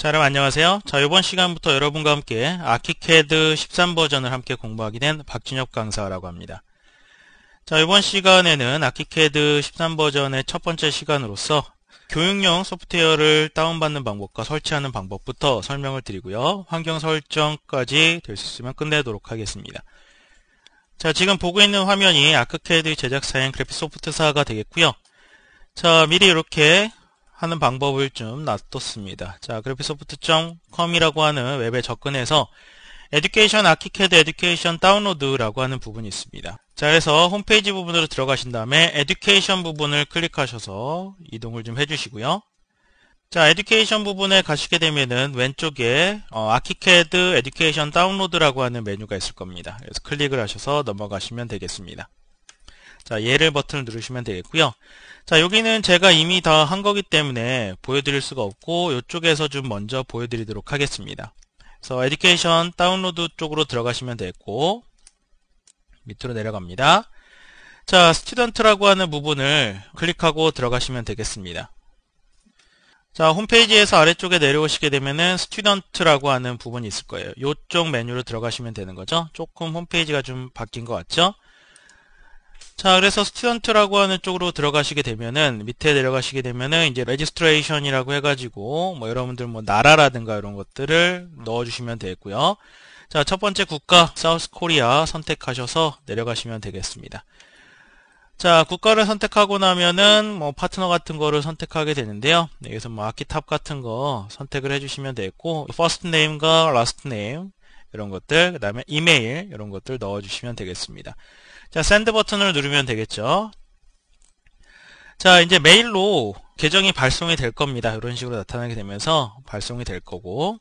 자 여러분 안녕하세요 자 이번 시간부터 여러분과 함께 아키캐드 13버전을 함께 공부하게 된 박진혁 강사라고 합니다 자 이번 시간에는 아키캐드 13버전의 첫 번째 시간으로서 교육용 소프트웨어를 다운받는 방법과 설치하는 방법부터 설명을 드리고요 환경 설정까지 될 수 있으면 끝내도록 하겠습니다 자 지금 보고 있는 화면이 아키캐드 제작사인 그래픽 소프트사가 되겠고요 자 미리 이렇게 하는 방법을 좀 놔뒀습니다. 자, 그래피소프트.com이라고 하는 웹에 접근해서 에듀케이션 아키캐드 에듀케이션 다운로드라고 하는 부분이 있습니다. 자, 그래서 홈페이지 부분으로 들어가신 다음에 에듀케이션 부분을 클릭하셔서 이동을 좀 해주시고요. 자, 에듀케이션 부분에 가시게 되면은 왼쪽에 어, 아키캐드 에듀케이션 다운로드라고 하는 메뉴가 있을 겁니다. 그래서 클릭을 하셔서 넘어가시면 되겠습니다. 자, 얘를 버튼을 누르시면 되겠고요. 자, 여기는 제가 이미 다 한 거기 때문에 보여드릴 수가 없고 이쪽에서 좀 먼저 보여드리도록 하겠습니다. 그래서 에듀케이션 다운로드 쪽으로 들어가시면 되겠고 밑으로 내려갑니다. 자, 스튜던트라고 하는 부분을 클릭하고 들어가시면 되겠습니다. 자, 홈페이지에서 아래쪽에 내려오시게 되면은 스튜던트라고 하는 부분이 있을 거예요. 이쪽 메뉴로 들어가시면 되는 거죠. 조금 홈페이지가 좀 바뀐 것 같죠? 자, 그래서 스튜던트라고 하는 쪽으로 들어가시게 되면은 밑에 내려가시게 되면은 이제 레지스트레이션이라고 해가지고 뭐 여러분들 뭐 나라라든가 이런 것들을 넣어주시면 되겠고요. 자, 첫 번째 국가 사우스 코리아 선택하셔서 내려가시면 되겠습니다. 자, 국가를 선택하고 나면은 뭐 파트너 같은 거를 선택하게 되는데요. 네, 여기서 뭐 아키탑 같은 거 선택을 해주시면 되겠고, 퍼스트 네임과 라스트 네임 이런 것들, 그 다음에 이메일 이런 것들 넣어주시면 되겠습니다. 자, 샌드 버튼을 누르면 되겠죠. 자, 이제 메일로 계정이 발송이 될 겁니다. 이런 식으로 나타나게 되면서 발송이 될 거고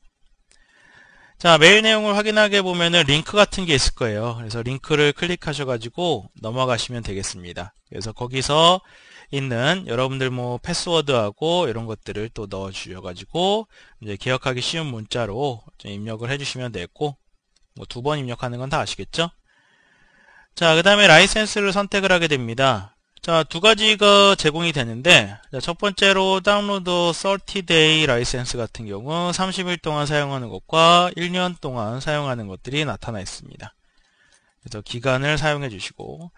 자, 메일 내용을 확인하게 보면은 링크 같은 게 있을 거예요. 그래서 링크를 클릭하셔가지고 넘어가시면 되겠습니다. 그래서 거기서 있는 여러분들 뭐 패스워드하고 이런 것들을 또 넣어주셔가지고 이제 기억하기 쉬운 문자로 입력을 해주시면 되겠고 뭐 두 번 입력하는 건 다 아시겠죠? 자, 그 다음에 라이센스를 선택을 하게 됩니다. 자, 두 가지가 제공이 되는데 자, 첫 번째로 다운로드 30데이 라이센스 같은 경우 30일 동안 사용하는 것과 1년 동안 사용하는 것들이 나타나 있습니다. 그래서 기간을 사용해 주시고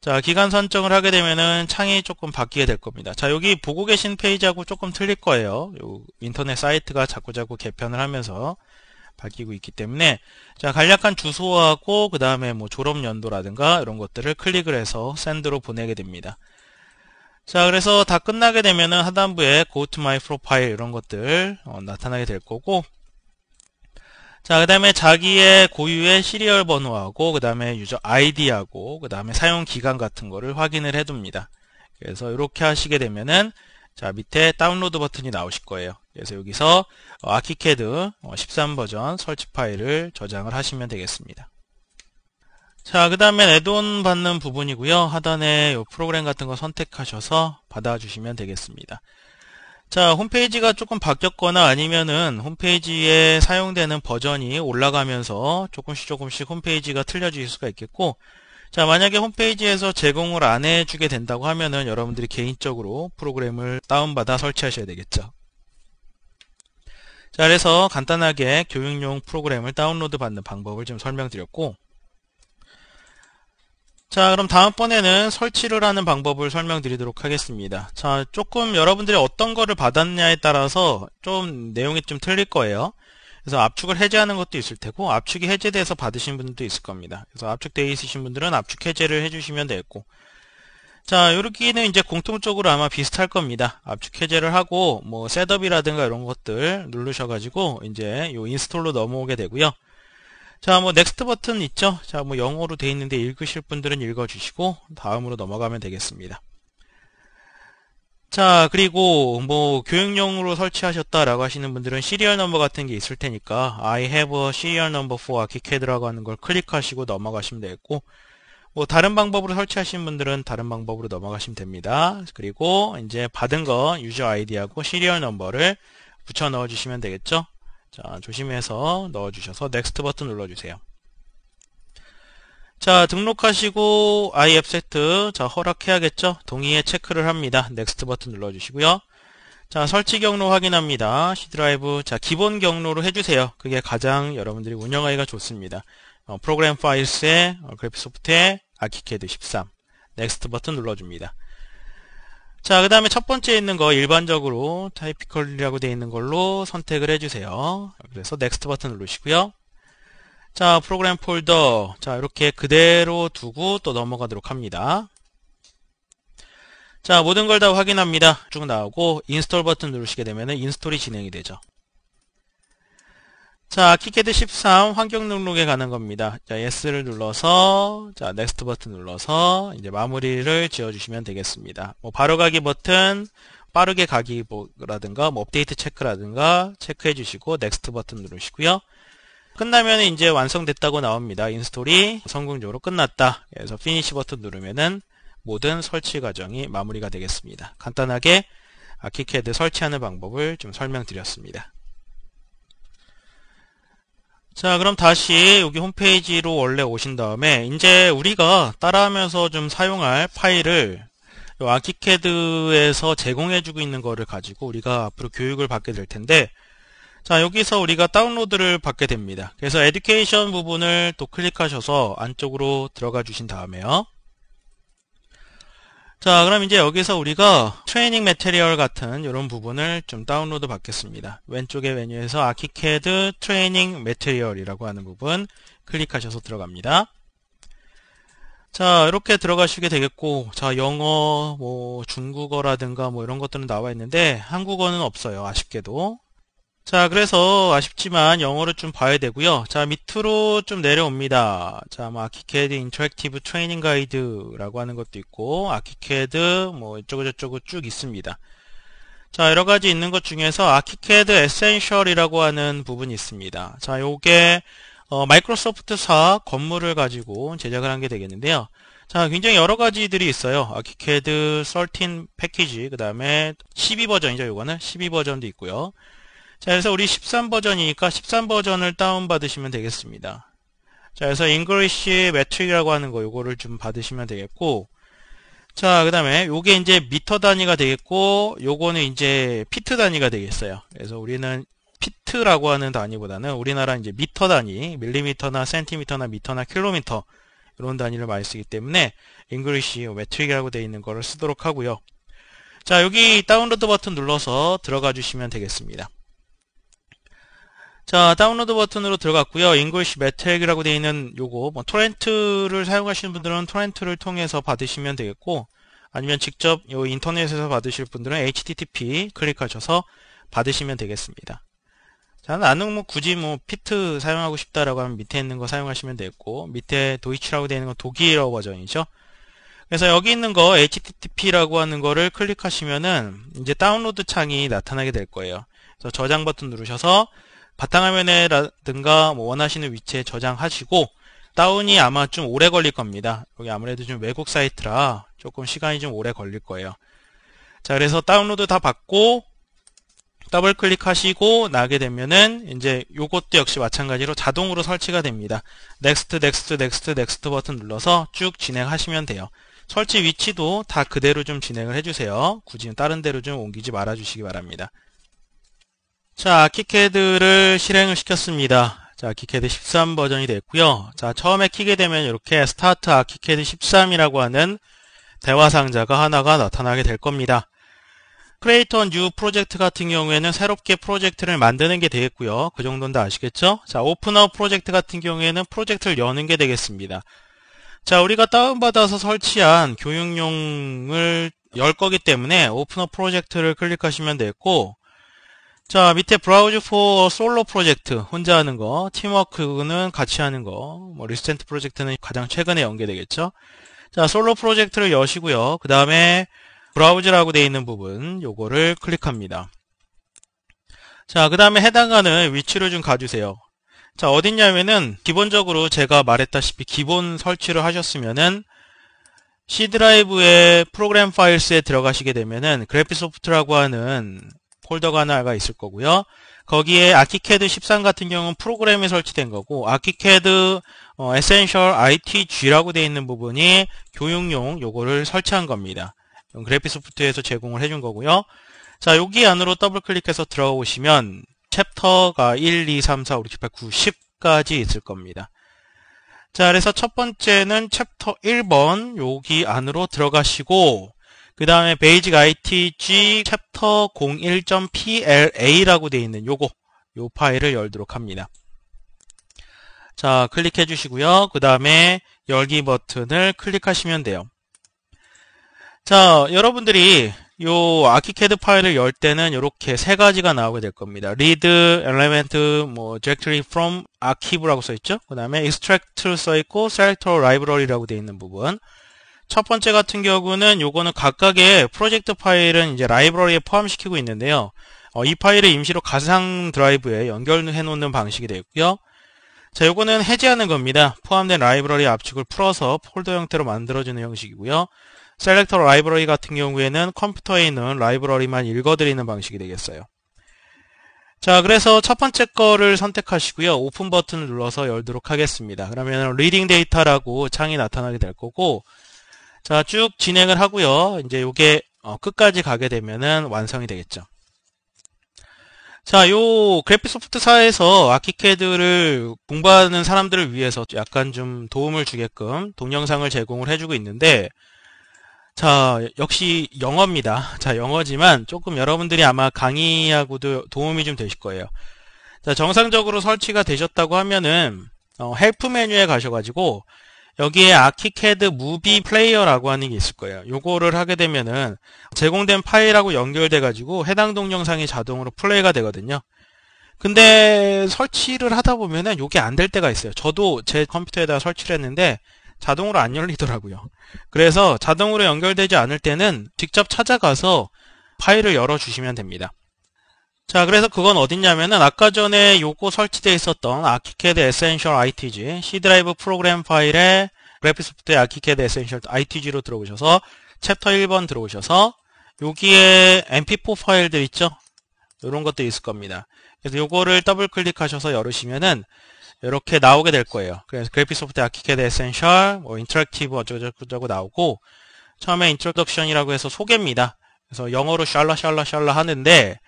자, 기간 선정을 하게 되면은 창이 조금 바뀌게 될 겁니다. 자, 여기 보고 계신 페이지하고 조금 틀릴 거예요. 인터넷 사이트가 자꾸자꾸 개편을 하면서 바뀌고 있기 때문에 자 간략한 주소하고 그 다음에 뭐 졸업 연도라든가 이런 것들을 클릭을 해서 샌드로 보내게 됩니다. 자 그래서 다 끝나게 되면은 하단부에 Go to my profile 이런 것들 어, 나타나게 될 거고 자, 그 다음에 자기의 고유의 시리얼 번호하고, 그 다음에 유저 아이디하고, 그 다음에 사용 기간 같은 거를 확인을 해둡니다. 그래서 이렇게 하시게 되면은, 자 밑에 다운로드 버튼이 나오실 거예요. 그래서 여기서 어, 아키캐드 13버전 어, 설치 파일을 저장을 하시면 되겠습니다. 자, 그 다음에 애돈 받는 부분이고요. 하단에 요 프로그램 같은 거 선택하셔서 받아주시면 되겠습니다. 자, 홈페이지가 조금 바뀌었거나 아니면은 홈페이지에 사용되는 버전이 올라가면서 조금씩 조금씩 홈페이지가 틀려질 수가 있겠고 자, 만약에 홈페이지에서 제공을 안 해주게 된다고 하면은 여러분들이 개인적으로 프로그램을 다운받아 설치하셔야 되겠죠. 자, 그래서 간단하게 교육용 프로그램을 다운로드 받는 방법을 좀 설명드렸고, 자, 그럼 다음번에는 설치를 하는 방법을 설명드리도록 하겠습니다. 자, 조금 여러분들이 어떤 거를 받았냐에 따라서 좀 내용이 좀 틀릴 거예요. 그래서 압축을 해제하는 것도 있을 테고 압축이 해제돼서 받으신 분들도 있을 겁니다. 그래서 압축되어 있으신 분들은 압축 해제를 해주시면 되겠고 자, 요렇게는 이제 공통적으로 아마 비슷할 겁니다. 압축 해제를 하고 뭐 셋업이라든가 이런 것들 누르셔가지고 이제 요 인스톨로 넘어오게 되고요. 자, 뭐 넥스트 버튼 있죠? 자, 뭐 영어로 돼 있는데 읽으실 분들은 읽어주시고 다음으로 넘어가면 되겠습니다. 자, 그리고 뭐 교육용으로 설치하셨다라고 하시는 분들은 시리얼 넘버 같은 게 있을 테니까 I have a serial number for a r c h c a d 라고 하는 걸 클릭하시고 넘어가시면 되겠고 뭐 다른 방법으로 설치하신 분들은 다른 방법으로 넘어가시면 됩니다. 그리고 이제 받은 거 유저 아이디하고 시리얼 넘버를 붙여 넣어 주시면 되겠죠? 자, 조심해서 넣어 주셔서 넥스트 버튼 눌러 주세요. 자, 등록하시고 IF 세트 자, 허락해야겠죠? 동의에 체크를 합니다. 넥스트 버튼 눌러 주시고요. 자, 설치 경로 확인합니다. C 드라이브 자, 기본 경로로 해 주세요. 그게 가장 여러분들이 운영하기가 좋습니다. 어, 프로그램 파일스에 어, 그래픽 소프트에 아키캐드 13 넥스트 버튼 눌러 줍니다. 자, 그 다음에 첫 번째 있는 거 일반적으로 타이피컬이라고 되어 있는 걸로 선택을 해주세요. 그래서 넥스트 버튼 누르시고요. 자, 프로그램 폴더. 자, 이렇게 그대로 두고 또 넘어가도록 합니다. 자, 모든 걸 다 확인합니다. 쭉 나오고 인스톨 버튼 누르시게 되면 인스톨이 진행이 되죠. 자, 키캐드 13 환경 등록에 가는 겁니다. 자, S를 눌러서 자, 넥스트 버튼 눌러서 이제 마무리를 지어 주시면 되겠습니다. 뭐 바로 가기 버튼 빠르게 가기라든가 뭐, 뭐 업데이트 체크라든가 체크해 주시고 넥스트 버튼 누르시고요. 끝나면 이제 완성됐다고 나옵니다. 인스톨이 성공적으로 끝났다. 그래서 피니시 버튼 누르면은 모든 설치 과정이 마무리가 되겠습니다. 간단하게 아키캐드 설치하는 방법을 좀 설명드렸습니다. 자 그럼 다시 여기 홈페이지로 원래 오신 다음에 이제 우리가 따라하면서 좀 사용할 파일을 아키캐드에서 제공해주고 있는 거를 가지고 우리가 앞으로 교육을 받게 될 텐데 자 여기서 우리가 다운로드를 받게 됩니다. 그래서 에듀케이션 부분을 또 클릭하셔서 안쪽으로 들어가 주신 다음에요. 자 그럼 이제 여기서 우리가 트레이닝 매테리얼 같은 이런 부분을 좀 다운로드 받겠습니다. 왼쪽에 메뉴에서 아키캐드 트레이닝 매테리얼이라고 하는 부분 클릭하셔서 들어갑니다. 자 이렇게 들어가시게 되겠고 자 영어 뭐 중국어라든가 뭐 이런 것들은 나와 있는데 한국어는 없어요 아쉽게도 자, 그래서 아쉽지만 영어를 좀 봐야 되고요. 자, 밑으로 좀 내려옵니다. 자, 뭐, 아키캐드 인터랙티브 트레이닝 가이드라고 하는 것도 있고 아키캐드 뭐 이쪽으로 저쪽으로 쭉 있습니다. 자, 여러 가지 있는 것 중에서 아키캐드 에센셜이라고 하는 부분이 있습니다. 자, 요게 어, 마이크로소프트사 건물을 가지고 제작을 한 게 되겠는데요. 자, 굉장히 여러 가지들이 있어요. 아키캐드 13 패키지, 그 다음에 12버전이죠, 요거는. 12버전도 있고요. 자, 그래서 우리 13버전이니까 13버전을 다운받으시면 되겠습니다. 자, 그래서 English Metric이라고 하는 거, 요거를 좀 받으시면 되겠고, 자, 그 다음에 요게 이제 미터 단위가 되겠고, 요거는 이제 피트 단위가 되겠어요. 그래서 우리는 피트라고 하는 단위보다는 우리나라 이제 미터 단위, 밀리미터나 센티미터나 미터나 킬로미터 이런 단위를 많이 쓰기 때문에 잉글리시 매트릭이라고 되어 있는 거를 쓰도록 하고요. 자, 여기 다운로드 버튼 눌러서 들어가 주시면 되겠습니다. 자, 다운로드 버튼으로 들어갔고요. 잉글시 매텍이라고 되어 있는 요거 뭐 토렌트를 사용하시는 분들은 토렌트를 통해서 받으시면 되겠고 아니면 직접 요 인터넷에서 받으실 분들은 http 클릭하셔서 받으시면 되겠습니다. 자, 나는 뭐 굳이 뭐 피트 사용하고 싶다라고 하면 밑에 있는 거 사용하시면 되겠고 밑에 도이치라고 되어 있는 건 독일어 버전이죠. 그래서 여기 있는 거 http라고 하는 거를 클릭하시면은 이제 다운로드 창이 나타나게 될 거예요. 그래서 저장 버튼 누르셔서 바탕화면에라든가 뭐 원하시는 위치에 저장하시고 다운이 아마 좀 오래 걸릴 겁니다. 여기 아무래도 좀 외국 사이트라 조금 시간이 좀 오래 걸릴 거예요. 자, 그래서 다운로드 다 받고 더블 클릭하시고 나게 되면은 이제 요것도 역시 마찬가지로 자동으로 설치가 됩니다. 넥스트 넥스트 넥스트 넥스트 버튼 눌러서 쭉 진행하시면 돼요. 설치 위치도 다 그대로 좀 진행을 해주세요. 굳이 다른 데로 좀 옮기지 말아주시기 바랍니다. 자, 키캐드를 실행을 시켰습니다. 자, 키캐드 13 버전이 됐고요. 자, 처음에 키게 되면 이렇게 스타트 아키캐드 13이라고 하는 대화 상자가 하나가 나타나게 될 겁니다. 크레이터 뉴 프로젝트 같은 경우에는 새롭게 프로젝트를 만드는 게 되겠고요. 그 정도는 다 아시겠죠? 자, 오픈업 프로젝트 같은 경우에는 프로젝트를 여는 게 되겠습니다. 자, 우리가 다운받아서 설치한 교육용을 열 거기 때문에 오픈업 프로젝트를 클릭하시면 되고 겠 자, 밑에 브라우즈 포 솔로 프로젝트 혼자 하는 거, 팀워크는 같이 하는 거, 뭐 리스텐트 프로젝트는 가장 최근에 연계되겠죠. 자, 솔로 프로젝트를 여시고요. 그 다음에 브라우즈라고 되어 있는 부분, 요거를 클릭합니다. 자, 그 다음에 해당하는 위치를 좀 가주세요. 자, 어딨냐면은 기본적으로 제가 말했다시피 기본 설치를 하셨으면은 C 드라이브의 프로그램 파일스에 들어가시게 되면은 그래피 소프트라고 하는 폴더가 하나가 있을 거고요. 거기에 아키캐드 13 같은 경우는 프로그램이 설치된 거고 아키캐드 어, Essential ITG라고 되어 있는 부분이 교육용 요거를 설치한 겁니다. 그래피소프트에서 제공을 해준 거고요. 자, 여기 안으로 더블 클릭해서 들어오시면 챕터가 1, 2, 3, 4, 5, 6, 7, 8, 9, 10까지 있을 겁니다. 자, 그래서 첫 번째는 챕터 1번 여기 안으로 들어가시고 그 다음에 베이직 ITG 챕터 01.pla라고 되어 있는 요거 요 파일을 열도록 합니다. 자 클릭해 주시고요. 그 다음에 열기 버튼을 클릭하시면 돼요. 자 여러분들이 요 아키캐드 파일을 열 때는 이렇게 세 가지가 나오게 될 겁니다. read element 뭐 directory from archive라고 써 있죠. 그 다음에 extract 써 있고 select o r library라고 되어 있는 부분. 첫 번째 같은 경우는 요거는 각각의 프로젝트 파일은 이제 라이브러리에 포함시키고 있는데요. 어, 이 파일을 임시로 가상 드라이브에 연결해 놓는 방식이 되고요. 자, 요거는 해제하는 겁니다. 포함된 라이브러리 압축을 풀어서 폴더 형태로 만들어주는 형식이고요. 셀렉터 라이브러리 같은 경우에는 컴퓨터에 있는 라이브러리만 읽어드리는 방식이 되겠어요. 자 그래서 첫 번째 거를 선택하시고요 오픈 버튼을 눌러서 열도록 하겠습니다 그러면 리딩 데이터라고 창이 나타나게 될 거고 자, 쭉 진행을 하고요. 이제 요게 어, 끝까지 가게 되면은 완성이 되겠죠. 자, 요 그래픽 소프트사에서 아키캐드를 공부하는 사람들을 위해서 약간 좀 도움을 주게끔 동영상을 제공을 해주고 있는데, 자, 역시 영어입니다. 자, 영어지만 조금 여러분들이 아마 강의하고도 도움이 좀 되실 거예요. 자, 정상적으로 설치가 되셨다고 하면은, 어, 헬프 메뉴에 가셔가지고, 여기에 아키캐드 무비 플레이어라고 하는 게 있을 거예요. 요거를 하게 되면은 제공된 파일하고 연결돼 가지고 해당 동영상이 자동으로 플레이가 되거든요. 근데 설치를 하다 보면은 요게 안 될 때가 있어요. 저도 제 컴퓨터에다 설치를 했는데 자동으로 안 열리더라고요. 그래서 자동으로 연결되지 않을 때는 직접 찾아가서 파일을 열어 주시면 됩니다. 자, 그래서 그건 어딨냐면은 아까 전에 요거 설치되어 있었던 아키캐드 에센셜 ITG C 드라이브 프로그램 파일에 그래피소프트의 아키캐드 에센셜 ITG로 들어오셔서 챕터 1번 들어오셔서 여기에 mp4 파일들 있죠? 이런 것들 있을 겁니다. 그래서 요거를 더블 클릭하셔서 열으시면은 이렇게 나오게 될 거예요. 그래서 그래피소프트 아키캐드 에센셜, 뭐 인터랙티브 어쩌고저쩌고 나오고 처음에 인트로덕션이라고 해서 소개입니다. 그래서 영어로 샬라샬라샬라 하는데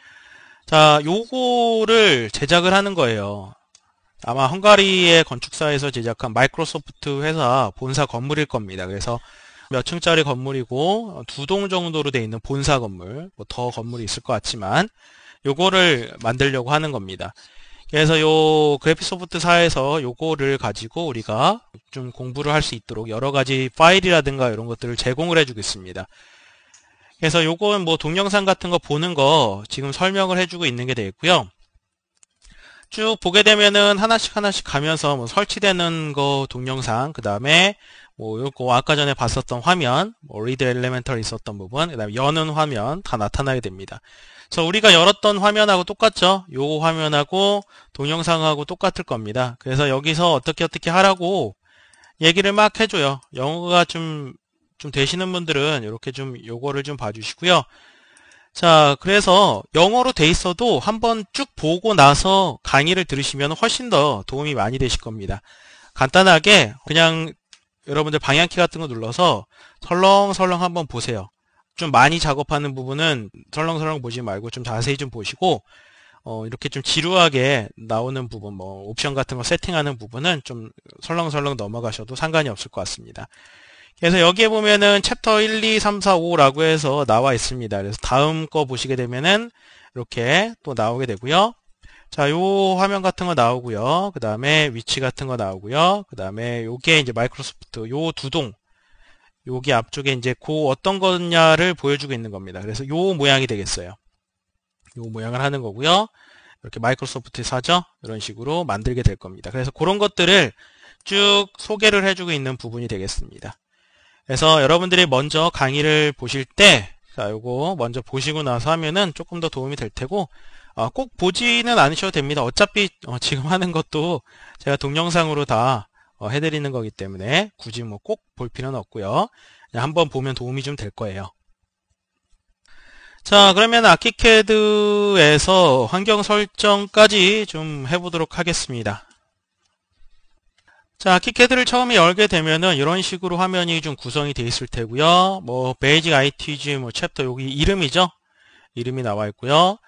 자, 요거를 제작을 하는 거예요. 아마 헝가리의 건축사에서 제작한 마이크로소프트 회사 본사 건물일 겁니다. 그래서 몇 층짜리 건물이고 어, 두동 정도로 돼 있는 본사 건물, 뭐더 건물이 있을 것 같지만 요거를 만들려고 하는 겁니다. 그래서 요 그래픽소프트사에서 요거를 가지고 우리가 좀 공부를 할 수 있도록 여러 가지 파일이라든가 이런 것들을 제공을 해주겠습니다 그래서 요건 뭐 동영상 같은 거 보는 거 지금 설명을 해주고 있는 게 되겠고요. 쭉 보게 되면은 하나씩 하나씩 가면서 뭐 설치되는 거 동영상, 그 다음에 뭐 요거 아까 전에 봤었던 화면, 뭐 리드 엘레멘털 있었던 부분, 그 다음에 여는 화면 다 나타나게 됩니다. 그래서 우리가 열었던 화면하고 똑같죠? 요 화면하고 동영상하고 똑같을 겁니다. 그래서 여기서 어떻게 어떻게 하라고 얘기를 막 해줘요. 영어가 좀좀 되시는 분들은 이렇게 좀 요거를 좀 봐주시고요. 자, 그래서 영어로 돼 있어도 한번 쭉 보고 나서 강의를 들으시면 훨씬 더 도움이 많이 되실 겁니다. 간단하게 그냥 여러분들 방향키 같은 거 눌러서 설렁설렁 한번 보세요. 좀 많이 작업하는 부분은 설렁설렁 보지 말고 좀 자세히 좀 보시고 어, 이렇게 좀 지루하게 나오는 부분, 뭐 옵션 같은 거 세팅하는 부분은 좀 설렁설렁 넘어가셔도 상관이 없을 것 같습니다. 그래서 여기에 보면은 챕터 1, 2, 3, 4, 5라고 해서 나와 있습니다. 그래서 다음 거 보시게 되면은 이렇게 또 나오게 되고요. 자, 요 화면 같은 거 나오고요. 그 다음에 위치 같은 거 나오고요. 그 다음에 요게 이제 마이크로소프트 요두 동. 여기 앞쪽에 이제 고 어떤 거냐를 보여주고 있는 겁니다. 그래서 요 모양이 되겠어요. 요 모양을 하는 거고요. 이렇게 마이크로소프트 사죠. 이런 식으로 만들게 될 겁니다. 그래서 그런 것들을 쭉 소개를 해주고 있는 부분이 되겠습니다. 그래서 여러분들이 먼저 강의를 보실 때, 자, 요거 먼저 보시고 나서 하면은 조금 더 도움이 될 테고, 어, 꼭 보지는 않으셔도 됩니다. 어차피 어, 지금 하는 것도 제가 동영상으로 다 어, 해드리는 거기 때문에 굳이 뭐 꼭 볼 필요는 없고요. 한번 보면 도움이 좀 될 거예요. 자, 그러면 아키캐드에서 환경 설정까지 좀 해보도록 하겠습니다. 자, 키캐드를 처음에 열게 되면은 이런 식으로 화면이 좀 구성이 돼 있을 테고요. 뭐 베이직 ITG 뭐 챕터 여기 이름이죠. 이름이 나와 있고요.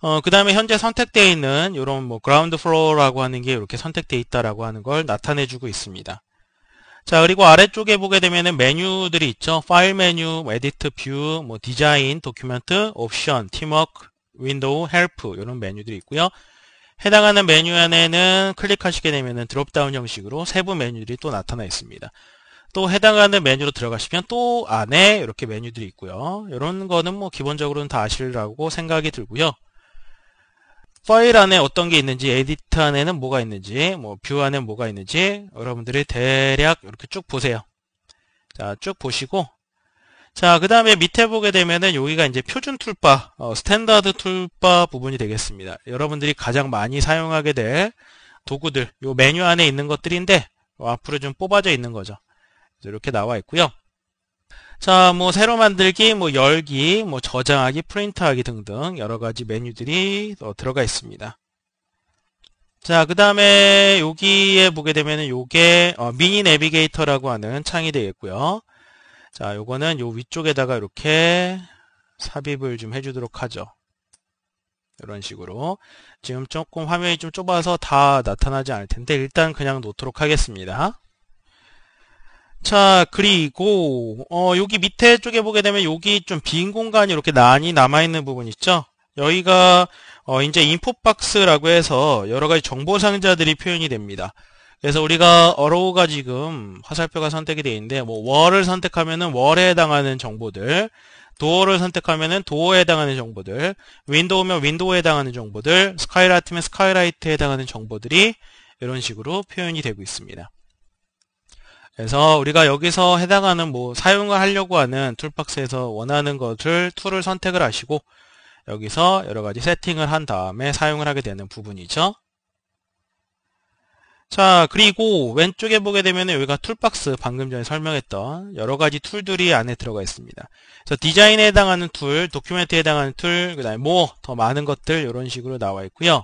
어, 그 다음에 현재 선택되어 있는 이런 뭐 그라운드 플로어라고 하는 게 이렇게 선택되어 있다라고 하는 걸 나타내주고 있습니다. 자, 그리고 아래쪽에 보게 되면은 메뉴들이 있죠. 파일 메뉴, 에디트, 뷰, 뭐 디자인, 도큐멘트, 옵션, 팀워크, 윈도우, 헬프 이런 메뉴들이 있고요. 해당하는 메뉴 안에는 클릭하시게 되면 드롭다운 형식으로 세부 메뉴들이 또 나타나 있습니다. 또 해당하는 메뉴로 들어가시면 또 안에 이렇게 메뉴들이 있고요. 이런 거는 뭐 기본적으로는 다 아시라고 생각이 들고요. 파일 안에 어떤 게 있는지, 에디트 안에는 뭐가 있는지, 뭐 뷰 안에 뭐가 있는지 여러분들이 대략 이렇게 쭉 보세요. 자, 쭉 보시고 자, 그 다음에 밑에 보게 되면은 여기가 이제 표준 툴바, 어, 스탠다드 툴바 부분이 되겠습니다. 여러분들이 가장 많이 사용하게 될 도구들, 요 메뉴 안에 있는 것들인데 어, 앞으로 좀 뽑아져 있는 거죠. 이렇게 나와 있고요. 자, 뭐 새로 만들기, 뭐 열기, 뭐 저장하기, 프린트하기 등등 여러 가지 메뉴들이 어, 들어가 있습니다. 자, 그 다음에 여기에 보게 되면은 요게 어, 미니 내비게이터라고 하는 창이 되겠고요. 자, 요거는 요 위쪽에다가 이렇게 삽입을 좀 해주도록 하죠. 이런 식으로 지금 조금 화면이 좀 좁아서 다 나타나지 않을 텐데 일단 그냥 놓도록 하겠습니다. 자 그리고 어, 여기 밑에 쪽에 보게 되면 여기 좀 빈 공간이 이렇게 난이 남아있는 부분 있죠? 여기가 어, 이제 인풋박스라고 해서 여러 가지 정보 상자들이 표현이 됩니다. 그래서 우리가 어로우가 지금 화살표가 선택이 되어 있는데 뭐 월을 선택하면은 월에 해당하는 정보들 도어를 선택하면은 도어에 해당하는 정보들 윈도우면 윈도우에 해당하는 정보들 스카이라이트면 스카이라이트에 해당하는 정보들이 이런 식으로 표현이 되고 있습니다. 그래서 우리가 여기서 해당하는 뭐 사용을 하려고 하는 툴박스에서 원하는 것을 툴을 선택을 하시고 여기서 여러 가지 세팅을 한 다음에 사용을 하게 되는 부분이죠. 자 그리고 왼쪽에 보게 되면 여기가 툴박스 방금 전에 설명했던 여러가지 툴들이 안에 들어가 있습니다 그래서 디자인에 해당하는 툴 도큐멘트에 해당하는 툴그 다음에 뭐 더 많은 것들 이런 식으로 나와 있고요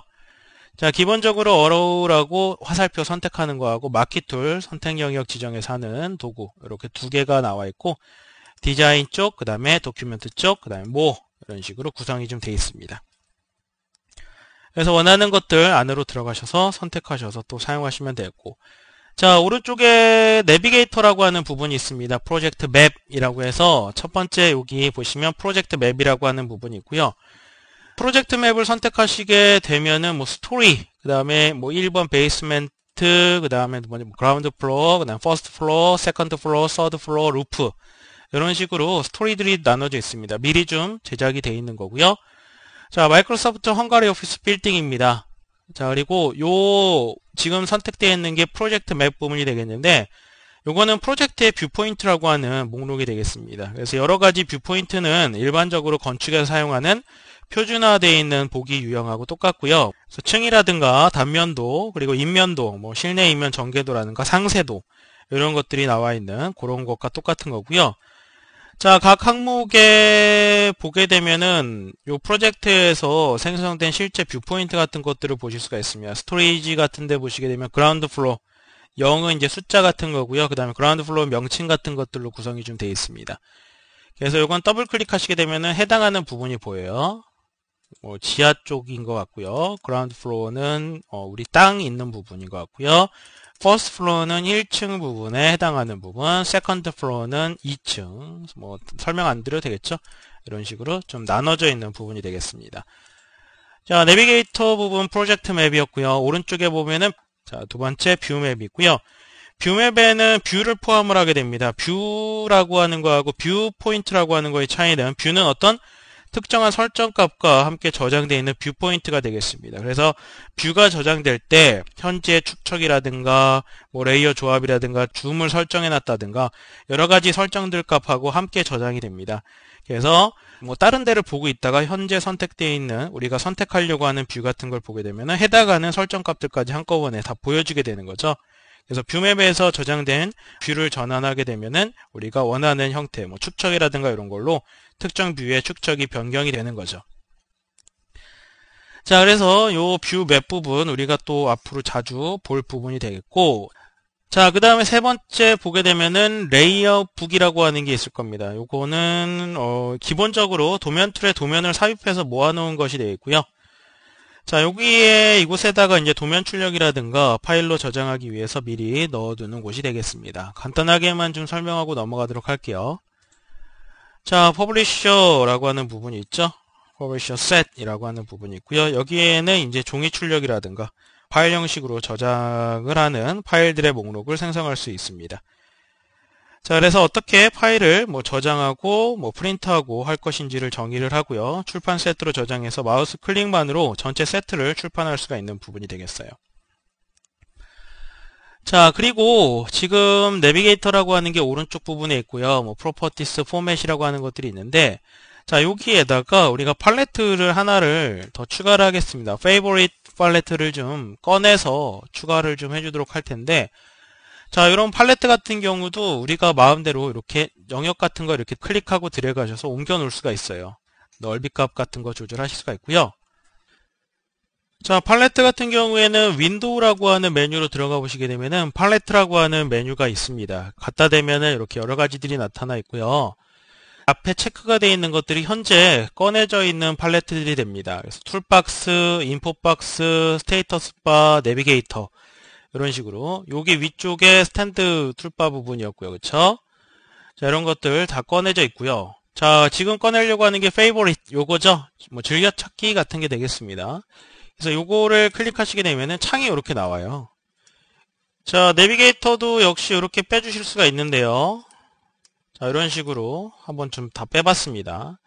자 기본적으로 어로우라고 화살표 선택하는 거하고 마키 툴 선택 영역 지정해서 하는 도구 이렇게 두 개가 나와 있고 디자인 쪽그 다음에 도큐멘트 쪽그 다음에 뭐 이런 식으로 구성이 좀 돼 있습니다 그래서 원하는 것들 안으로 들어가셔서 선택하셔서 또 사용하시면 되고 자 오른쪽에 내비게이터라고 하는 부분이 있습니다. 프로젝트 맵이라고 해서 첫 번째 여기 보시면 프로젝트 맵이라고 하는 부분이 있고요. 프로젝트 맵을 선택하시게 되면은 뭐 스토리 그 다음에 뭐 1번 베이스멘트 그 다음에 뭐냐 그라운드 플로어 그 다음 퍼스트 플로어 세컨드 플로어 서드 플로어 루프 이런 식으로 스토리들이 나눠져 있습니다. 미리 좀 제작이 돼 있는 거고요. 자, 마이크로소프트 헝가리 오피스 빌딩입니다. 자, 그리고 요 지금 선택되어 있는 게 프로젝트 맵 부분이 되겠는데 요거는 프로젝트의 뷰포인트라고 하는 목록이 되겠습니다. 그래서 여러 가지 뷰포인트는 일반적으로 건축에서 사용하는 표준화되어 있는 보기 유형하고 똑같고요. 그래서 층이라든가 단면도 그리고 인면도 뭐 실내 인면 전개도라든가 상세도 이런 것들이 나와 있는 그런 것과 똑같은 거고요. 자, 각 항목에 보게 되면은 이 프로젝트에서 생성된 실제 뷰포인트 같은 것들을 보실 수가 있습니다. 스토리지 같은 데 보시게 되면 그라운드 플로 어 0은 이제 숫자 같은 거고요. 그 다음에 그라운드 플로 어 명칭 같은 것들로 구성이 좀 되어 있습니다. 그래서 이건 더블 클릭하시게 되면은 해당하는 부분이 보여요. 뭐 지하 쪽인 것 같고요. 그라운드 플로어는 어, 우리 땅 있는 부분인 것 같고요. f 스 r s t f 는 1층 부분에 해당하는 부분, 세컨드 플로어는 2층. 뭐 설명 안 드려도 되겠죠? 이런 식으로 좀 나눠져 있는 부분이 되겠습니다. 자, 내비게이터 부분 프로젝트 맵이었고요. 오른쪽에 보면은 자, 두 번째 뷰 맵이 있고요. 뷰맵에는 뷰를 포함을 하게 됩니다. 뷰라고 하는 거하고 뷰 포인트라고 하는 거의 차이는 뷰는 어떤 특정한 설정값과 함께 저장되어 있는 뷰 포인트가 되겠습니다. 그래서 뷰가 저장될 때 현재 축척이라든가 뭐 레이어 조합이라든가 줌을 설정해 놨다든가 여러 가지 설정들 값하고 함께 저장이 됩니다. 그래서 뭐 다른 데를 보고 있다가 현재 선택되어 있는 우리가 선택하려고 하는 뷰 같은 걸 보게 되면 해당하는 설정값들까지 한꺼번에 다 보여주게 되는 거죠. 그래서 뷰맵에서 저장된 뷰를 전환하게 되면은 우리가 원하는 형태, 뭐 축척이라든가 이런 걸로 특정 뷰의 축척이 변경이 되는 거죠. 자, 그래서 요뷰맵 부분 우리가 또 앞으로 자주 볼 부분이 되겠고 자, 그 다음에 세 번째 보게 되면은 레이어북이라고 하는 게 있을 겁니다. 요거는 어, 기본적으로 도면 툴에 도면을 삽입해서 모아놓은 것이 되어 있고요. 자, 여기에 이곳에다가 이제 도면 출력이라든가 파일로 저장하기 위해서 미리 넣어두는 곳이 되겠습니다. 간단하게만 좀 설명하고 넘어가도록 할게요. 자, 퍼블리셔라고 하는 부분이 있죠. 퍼블리셔 셋이라고 하는 부분이 있고요. 여기에는 이제 종이 출력이라든가 파일 형식으로 저장을 하는 파일들의 목록을 생성할 수 있습니다. 자, 그래서 어떻게 파일을 뭐 저장하고 뭐 프린트하고 할 것인지를 정의를 하고요. 출판 세트로 저장해서 마우스 클릭만으로 전체 세트를 출판할 수가 있는 부분이 되겠어요. 자 그리고 지금 내비게이터라고 하는 게 오른쪽 부분에 있고요 뭐 프로퍼티스 포맷이라고 하는 것들이 있는데 자 여기에다가 우리가 팔레트를 하나를 더 추가를 하겠습니다 페이보릿 팔레트를 좀 꺼내서 추가를 좀 해주도록 할 텐데 자, 이런 팔레트 같은 경우도 우리가 마음대로 이렇게 영역 같은 거 이렇게 클릭하고 들어가셔서 옮겨 놓을 수가 있어요. 넓이 값 같은 거 조절하실 수가 있고요. 자, 팔레트 같은 경우에는 윈도우라고 하는 메뉴로 들어가 보시게 되면은 팔레트라고 하는 메뉴가 있습니다. 갖다 대면은 이렇게 여러 가지들이 나타나 있고요. 앞에 체크가 되어 있는 것들이 현재 꺼내져 있는 팔레트들이 됩니다. 그래서 툴박스, 인포박스, 스테이터스바, 내비게이터 이런 식으로 여기 위쪽에 스탠드 툴바 부분이었고요. 그렇죠? 자, 이런 것들 다 꺼내져 있고요. 자, 지금 꺼내려고 하는 게페이보 o r 요거죠. 뭐 즐겨 찾기 같은 게 되겠습니다. 그래서 요거를 클릭하시게 되면은 창이 이렇게 나와요. 자, 내비게이터도 역시 이렇게 빼주실 수가 있는데요. 자, 이런 식으로 한번 좀 다 빼봤습니다.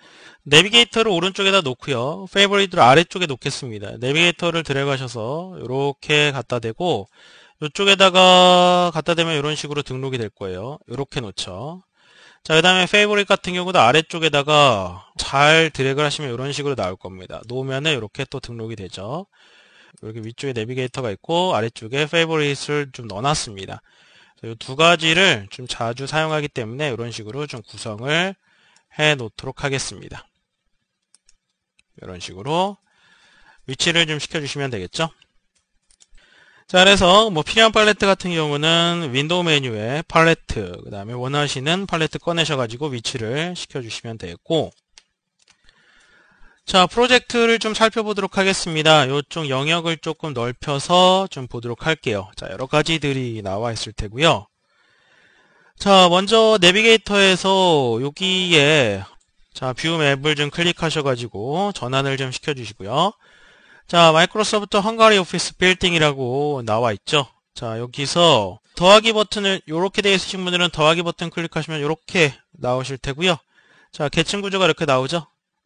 내비게이터를 오른쪽에다 놓고요. 페이보리드를 아래쪽에 놓겠습니다. 내비게이터를 드래그하셔서 이렇게 갖다 대고 이쪽에다가 갖다 대면 이런 식으로 등록이 될 거예요. 이렇게 놓죠. 자, 그 다음에 페이보릿 같은 경우도 아래쪽에다가 잘 드래그를 하시면 이런 식으로 나올 겁니다. 놓으면은 이렇게 또 등록이 되죠. 이렇게 위쪽에 내비게이터가 있고 아래쪽에 페이보릿을 좀 넣어놨습니다. 이두 가지를 좀 자주 사용하기 때문에 이런 식으로 좀 구성을 해 놓도록 하겠습니다. 이런 식으로 위치를 좀 시켜주시면 되겠죠. 자, 그래서 뭐 필요한 팔레트 같은 경우는 윈도우 메뉴에 팔레트, 그 다음에 원하시는 팔레트 꺼내셔가지고 위치를 시켜주시면 되겠고 자, 프로젝트를 좀 살펴보도록 하겠습니다. 요쪽 영역을 조금 넓혀서 좀 보도록 할게요. 자, 여러 가지들이 나와 있을 테고요. 자, 먼저 내비게이터에서 여기에 자, 뷰 맵을 좀 클릭하셔 가지고 전환을 좀 시켜 주시고요. 자, 마이크로소프트 헝가리 오피스 빌딩이라고 나와 있죠. 자, 여기서 더하기 버튼을 이렇게 되어 있으신 분들은 더하기 버튼 클릭하시면 이렇게 나오실 테고요. 자, 계층 구조가 이렇게 나오죠.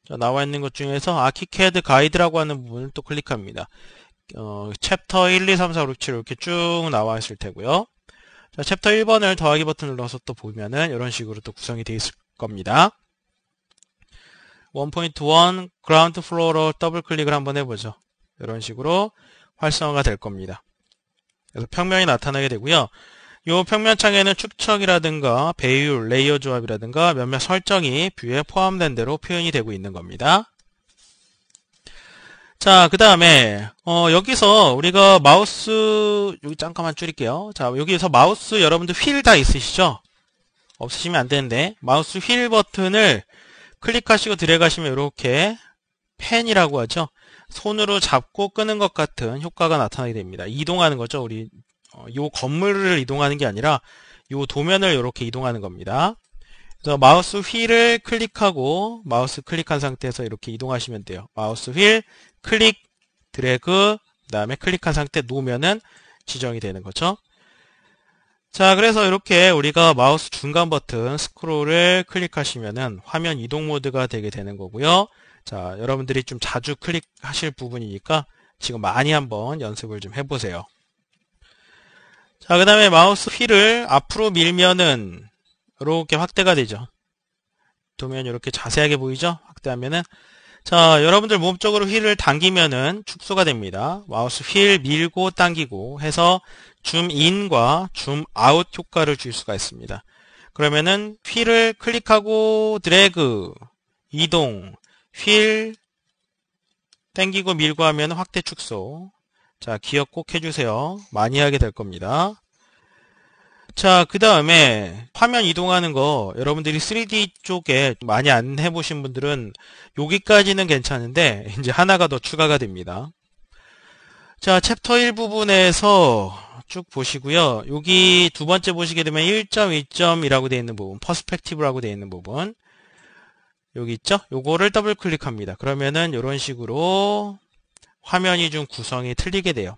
자, 나와 있는 것 중에서 아키캐드 가이드라고 하는 부분을 또 클릭합니다. 어, 챕터 1, 2, 3, 4, 5, 6, 7 이렇게 쭉 나와 있을 테고요. 자, 챕터 1번을 더하기 버튼 눌러서 또 보면은 이런 식으로 또 구성이 되어 있을 겁니다. 1.1 그라운드 플로어로 더블 클릭을 한번 해보죠. 이런 식으로 활성화가 될 겁니다. 그래서 평면이 나타나게 되고요. 이 평면창에는 축척이라든가 배율, 레이어 조합이라든가 몇몇 설정이 뷰에 포함된 대로 표현이 되고 있는 겁니다. 자, 그 다음에 어, 여기서 우리가 마우스 여기 잠깐만 줄일게요. 자, 여기서 마우스 여러분들 휠 다 있으시죠? 없으시면 안 되는데 마우스 휠 버튼을 클릭하시고 드래그하시면 이렇게 펜이라고 하죠. 손으로 잡고 끄는 것 같은 효과가 나타나게 됩니다. 이동하는 거죠. 우리 어, 요 건물을 이동하는 게 아니라 요 도면을 이렇게 이동하는 겁니다. 그래서 마우스 휠을 클릭하고 마우스 클릭한 상태에서 이렇게 이동하시면 돼요. 마우스 휠 클릭 드래그 그 다음에 클릭한 상태 놓으면은 지정이 되는 거죠. 자 그래서 이렇게 우리가 마우스 중간 버튼 스크롤을 클릭하시면은 화면 이동 모드가 되게 되는 거고요. 자 여러분들이 좀 자주 클릭하실 부분이니까 지금 많이 한번 연습을 좀 해보세요. 자, 그 다음에 마우스 휠을 앞으로 밀면은 이렇게 확대가 되죠. 도면 이렇게 자세하게 보이죠? 확대하면은 자, 여러분들 몸쪽으로 휠을 당기면은 축소가 됩니다. 마우스 휠 밀고 당기고 해서 줌인과 줌아웃 효과를 줄 수가 있습니다. 그러면은 휠을 클릭하고 드래그, 이동, 휠, 당기고 밀고 하면 확대 축소, 자, 기억 꼭 해주세요. 많이 하게 될 겁니다. 자, 그 다음에 화면 이동하는 거 여러분들이 3D 쪽에 많이 안 해보신 분들은 여기까지는 괜찮은데 이제 하나가 더 추가가 됩니다. 자, 챕터 1 부분에서 쭉 보시고요. 여기 두 번째 보시게 되면 1.2점이라고 되어 있는 부분, 퍼스펙티브라고 되어 있는 부분 여기 있죠? 요거를 더블 클릭합니다. 그러면은 이런 식으로 화면이 좀 구성이 틀리게 돼요.